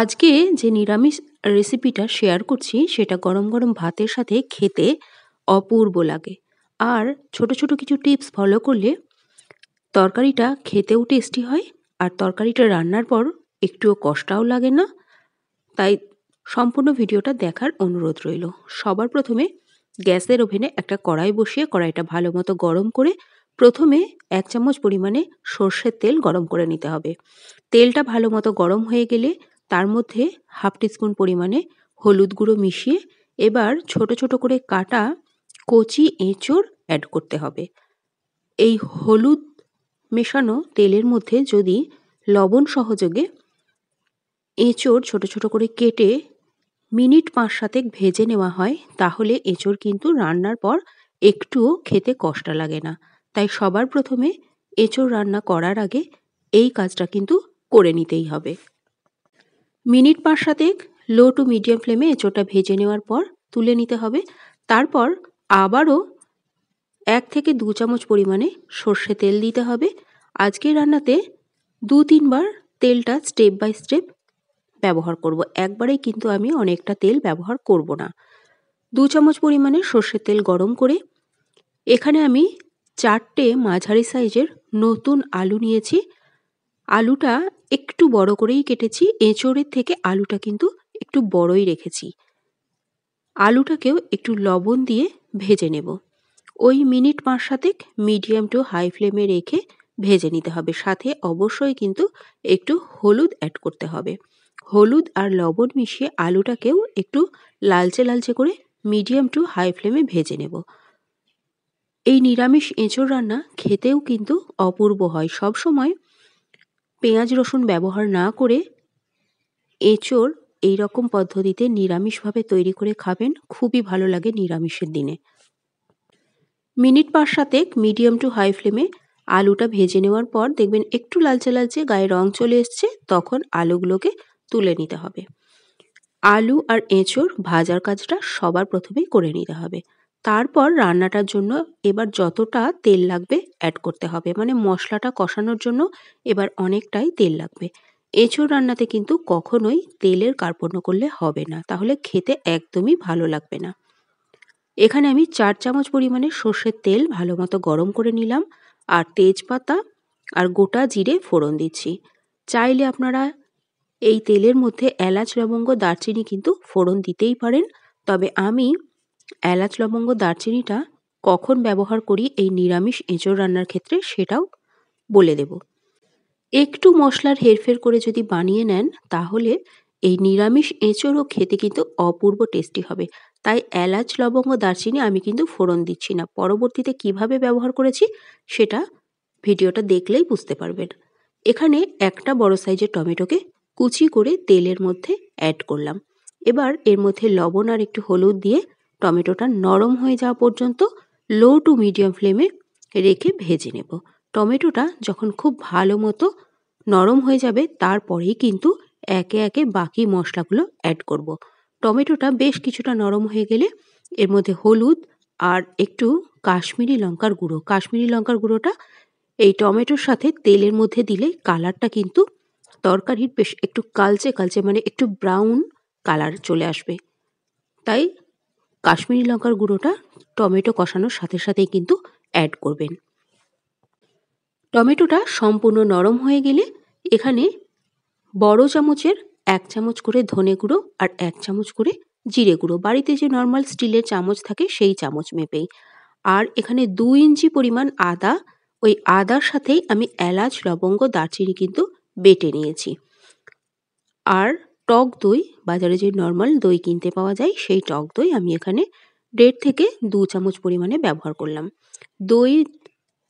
আজকে যে নিরামিষ রেসিপিটা শেয়ার করছি সেটা গরম গরম ভাতের সাথে খেতে অপূর্ব লাগে আর ছোট ছোট কিছু টিপস ফলো করলে তরকারিটা খেতেও টেস্টি হয় আর তরকারিটা রান্নার পর একটুও কষ্টও লাগে না তাই সম্পূর্ণ ভিডিওটা দেখার অনুরোধ রইল সবার প্রথমে গ্যাসের ওভেনে একটা কড়াই বসিয়ে কড়াইটা ভালো মতো গরম করে প্রথমে এক চামচ পরিমাণে সর্ষের তেল গরম করে নিতে হবে তেলটা ভালো মতো গরম হয়ে গেলে তার মধ্যে হাফ টিস্পুন পরিমাণে হলুদ গুঁড়ো মিশিয়ে এবার ছোট ছোট করে কাটা কচি এঁচোড় অ্যাড করতে হবে এই হলুদ মেশানো তেলের মধ্যে যদি লবণ সহযোগে এঁচোড় ছোট ছোট করে কেটে মিনিট পাঁচ সাতেক ভেজে নেওয়া হয় তাহলে এঁচোড় কিন্তু রান্নার পর একটুও খেতে কষ্ট লাগে না তাই সবার প্রথমে এঁচোড় রান্না করার আগে এই কাজটা কিন্তু করে নিতেই হবে মিনিট পাঁচ সাতেক লো টু মিডিয়াম ফ্লেমে এঁচোটা ভেজে নেওয়ার পর তুলে নিতে হবে তারপর আবারও এক থেকে দু চামচ পরিমাণে সর্ষে তেল দিতে হবে আজকের রান্নাতে দু তিনবার তেলটা স্টেপ বাই স্টেপ ব্যবহার করব একবারেই কিন্তু আমি অনেকটা তেল ব্যবহার করব না দু চামচ পরিমাণে সর্ষের তেল গরম করে এখানে আমি চারটে মাঝারি সাইজের নতুন আলু নিয়েছি আলুটা একটু বড় করেই কেটেছি এঁচোড়ের থেকে আলুটা কিন্তু একটু বড়ই রেখেছি আলুটাকেও একটু লবণ দিয়ে ভেজে নেব ওই মিনিট পাঁচ সাতেক মিডিয়াম টু হাই ফ্লেমে রেখে ভেজে নিতে হবে সাথে অবশ্যই কিন্তু একটু হলুদ অ্যাড করতে হবে হলুদ আর লবণ মিশিয়ে আলুটাকেও একটু লালচে লালচে করে মিডিয়াম টু হাই ফ্লেমে ভেজে নেব এই নিরামিষ এঁচোড় রান্না খেতেও কিন্তু অপূর্ব হয় সব সময় পেঁয়াজ রসুন ব্যবহার না করে এঁচোর এই রকম পদ্ধতিতে নিরামিষভাবে তৈরি করে খাবেন খুবই ভালো লাগে নিরামিষের দিনে মিনিট পাঁচ সাতেক মিডিয়াম টু হাই ফ্লেমে আলুটা ভেজে নেওয়ার পর দেখবেন একটু লালচে লালচে গায়ে রং চলে এসছে তখন আলুগুলোকে তুলে নিতে হবে আলু আর এঁচোড় ভাজার কাজটা সবার প্রথমেই করে নিতে হবে তারপর রান্নাটার জন্য এবার যতটা তেল লাগবে অ্যাড করতে হবে মানে মশলাটা কষানোর জন্য এবার অনেকটাই তেল লাগবে এঁচোড় রান্নাতে কিন্তু কখনোই তেলের কার্পণ্য করলে হবে না তাহলে খেতে একদমই ভালো লাগবে না এখানে আমি চার চামচ পরিমাণে সর্ষের তেল ভালো মতো গরম করে নিলাম আর তেজপাতা আর গোটা জিরে ফোড়ন দিচ্ছি চাইলে আপনারা এই তেলের মধ্যে এলাচ লবঙ্গ দারচিনি কিন্তু ফোড়ন দিতেই পারেন তবে আমি এলাচ লবঙ্গ দারচিনিটা কখন ব্যবহার করি এই নিরামিষ এঁচোড় রান্নার ক্ষেত্রে সেটাও বলে দেব একটু মশলার হেরফের করে যদি বানিয়ে নেন তাহলে এই নিরামিষ এঁচোড়ও খেতে কিন্তু অপূর্ব টেস্টি হবে তাই এলাচ লবঙ্গ দারচিনি আমি কিন্তু ফোড়ন দিচ্ছি না পরবর্তীতে কিভাবে ব্যবহার করেছি সেটা ভিডিওটা দেখলেই বুঝতে পারবেন এখানে একটা বড় সাইজের টমেটোকে কুচি করে তেলের মধ্যে অ্যাড করলাম এবার এর মধ্যে লবণ আর একটু হলুদ দিয়ে টমেটোটা নরম হয়ে যাওয়া পর্যন্ত লো টু মিডিয়াম ফ্লেমে রেখে ভেজে নেব টমেটোটা যখন খুব ভালো মতো নরম হয়ে যাবে তারপরেই কিন্তু একে একে বাকি মশলাগুলো অ্যাড করব। টমেটোটা বেশ কিছুটা নরম হয়ে গেলে এর মধ্যে হলুদ আর একটু কাশ্মীরি লঙ্কার গুঁড়ো কাশ্মীরি লঙ্কার গুঁড়োটা এই টমেটোর সাথে তেলের মধ্যে দিলে কালারটা কিন্তু তরকারির বেশ একটু কালচে কালচে মানে একটু ব্রাউন কালার চলে আসবে তাই কাশ্মীরি লঙ্কার গুঁড়োটা টমেটো কষানোর সাথে সাথেই কিন্তু অ্যাড করবেন টমেটোটা সম্পূর্ণ নরম হয়ে গেলে এখানে বড় চামচের এক চামচ করে ধনে গুঁড়ো আর এক চামচ করে জিরে গুঁড়ো বাড়িতে যে নর্মাল স্টিলের চামচ থাকে সেই চামচ মেপেই আর এখানে দু ইঞ্চি পরিমাণ আদা ওই আদার সাথেই আমি এলাচ লবঙ্গ দারচিনি কিন্তু বেটে নিয়েছি আর টক দই বাজারে যে নর্মাল দই কিনতে পাওয়া যায় সেই টক দই আমি এখানে দেড় থেকে দু চামচ পরিমাণে ব্যবহার করলাম দই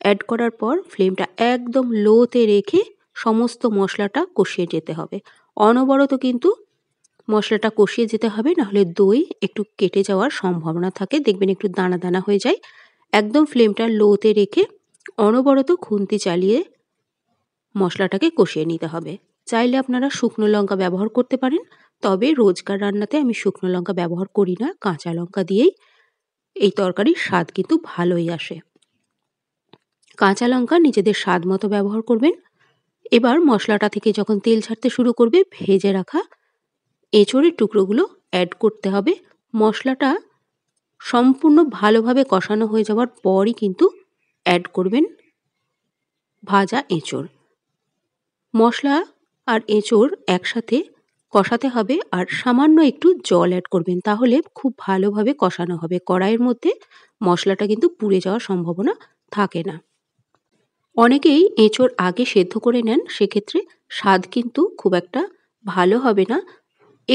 অ্যাড করার পর ফ্লেমটা একদম লোতে রেখে সমস্ত মশলাটা কষিয়ে যেতে হবে অনবরত কিন্তু মশলাটা কষিয়ে যেতে হবে নাহলে দই একটু কেটে যাওয়ার সম্ভাবনা থাকে দেখবেন একটু দানা দানা হয়ে যায় একদম ফ্লেমটা লোতে রেখে অনবরত খুন্তি চালিয়ে মশলাটাকে কষিয়ে নিতে হবে চাইলে আপনারা শুকনো লঙ্কা ব্যবহার করতে পারেন তবে রোজকার রান্নাতে আমি শুকনো লঙ্কা ব্যবহার করি না কাঁচা লঙ্কা দিয়েই এই তরকারির স্বাদ কিন্তু ভালোই আসে কাঁচা লঙ্কা নিজেদের স্বাদ মতো ব্যবহার করবেন এবার মশলাটা থেকে যখন তেল ছাড়তে শুরু করবে ভেজে রাখা এঁচড়ের টুকরোগুলো অ্যাড করতে হবে মশলাটা সম্পূর্ণ ভালোভাবে কষানো হয়ে যাওয়ার পরই কিন্তু অ্যাড করবেন ভাজা এঁচড় মশলা আর এঁচোড় একসাথে কষাতে হবে আর সামান্য একটু জল অ্যাড করবেন তাহলে খুব ভালোভাবে কষানো হবে কড়াইয়ের মধ্যে মশলাটা কিন্তু পুড়ে যাওয়ার সম্ভাবনা থাকে না অনেকেই এঁচোড় আগে সেদ্ধ করে নেন সেক্ষেত্রে স্বাদ কিন্তু খুব একটা ভালো হবে না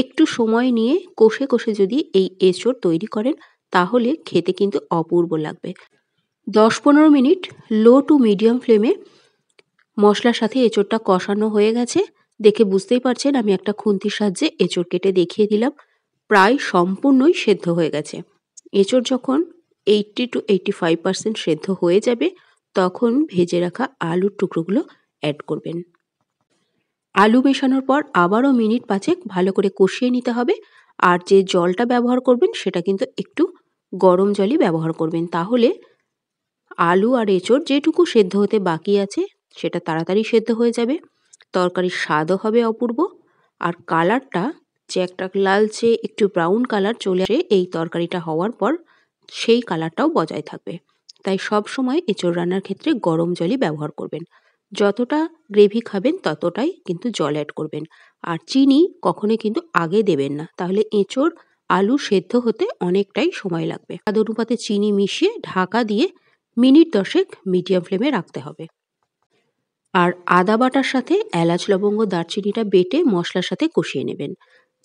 একটু সময় নিয়ে কষে কষে যদি এই এঁচোড় তৈরি করেন তাহলে খেতে কিন্তু অপূর্ব লাগবে দশ পনেরো মিনিট লো টু মিডিয়াম ফ্লেমে মশলার সাথে এঁচোড়টা কষানো হয়ে গেছে দেখে বুঝতেই পারছেন আমি একটা খুন্তির সাহায্যে এঁচড় কেটে দেখিয়ে দিলাম প্রায় সম্পূর্ণই সেদ্ধ হয়ে গেছে এঁচড় যখন eighty two eighty five percent সেদ্ধ হয়ে যাবে তখন ভেজে রাখা আলুর টুকরোগুলো অ্যাড করবেন আলু মেশানোর পর আবারও মিনিট পাঁচেক ভালো করে কষিয়ে নিতে হবে আর যে জলটা ব্যবহার করবেন সেটা কিন্তু একটু গরম জলই ব্যবহার করবেন তাহলে আলু আর এঁচড় যেটুকু সেদ্ধ হতে বাকি আছে সেটা তাড়াতাড়ি সেদ্ধ হয়ে যাবে তরকারির স্বাদও হবে অপূর্ব আর কালারটা যে একটা লালচে একটু ব্রাউন কালার চলে আসে এই তরকারিটা হওয়ার পর সেই কালারটাও বজায় থাকবে তাই সব সময় এঁচোড় রান্নার ক্ষেত্রে গরম জলই ব্যবহার করবেন যতটা গ্রেভি খাবেন ততটাই কিন্তু জল অ্যাড করবেন আর চিনি কখনোই কিন্তু আগে দেবেন না তাহলে এঁচোড় আলু সেদ্ধ হতে অনেকটাই সময় লাগবে স্বাদ অনুপাতে চিনি মিশিয়ে ঢাকা দিয়ে মিনিট দশেক মিডিয়াম ফ্লেমে রাখতে হবে আর আদা বাটার সাথে এলাচ লবঙ্গ দারচিনিটা বেটে মশলার সাথে কষিয়ে নেবেন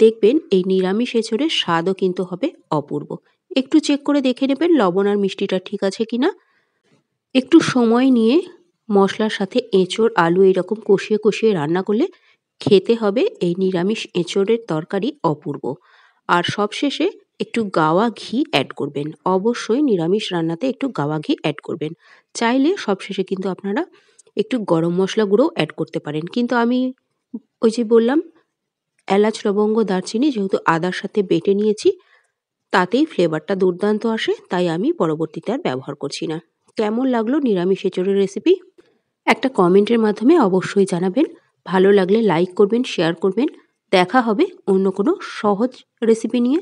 দেখবেন এই নিরামিষ এছড়ের স্বাদও কিন্তু হবে অপূর্ব একটু চেক করে দেখে নেবেন লবণ আর মিষ্টিটা ঠিক আছে কি না একটু সময় নিয়ে মশলার সাথে এঁচড় আলু এরকম কষিয়ে কষিয়ে রান্না করলে খেতে হবে এই নিরামিষ এঁচড়ের তরকারি অপূর্ব আর সবশেষে একটু গাওয়া ঘি অ্যাড করবেন অবশ্যই নিরামিষ রান্নাতে একটু গাওয়া ঘি অ্যাড করবেন চাইলে সবশেষে কিন্তু আপনারা একটু গরম মশলা গুঁড়ো অ্যাড করতে পারেন কিন্তু আমি ওই যে বললাম এলাচ লবঙ্গ দারচিনি যেহেতু আদার সাথে বেটে নিয়েছি তাতেই ফ্লেভারটা দুর্দান্ত আসে তাই আমি পরবর্তীতে আর ব্যবহার করছি না কেমন লাগলো নিরামিষ এঁচড়ের রেসিপি একটা কমেন্টের মাধ্যমে অবশ্যই জানাবেন ভালো লাগলে লাইক করবেন শেয়ার করবেন দেখা হবে অন্য কোনো সহজ রেসিপি নিয়ে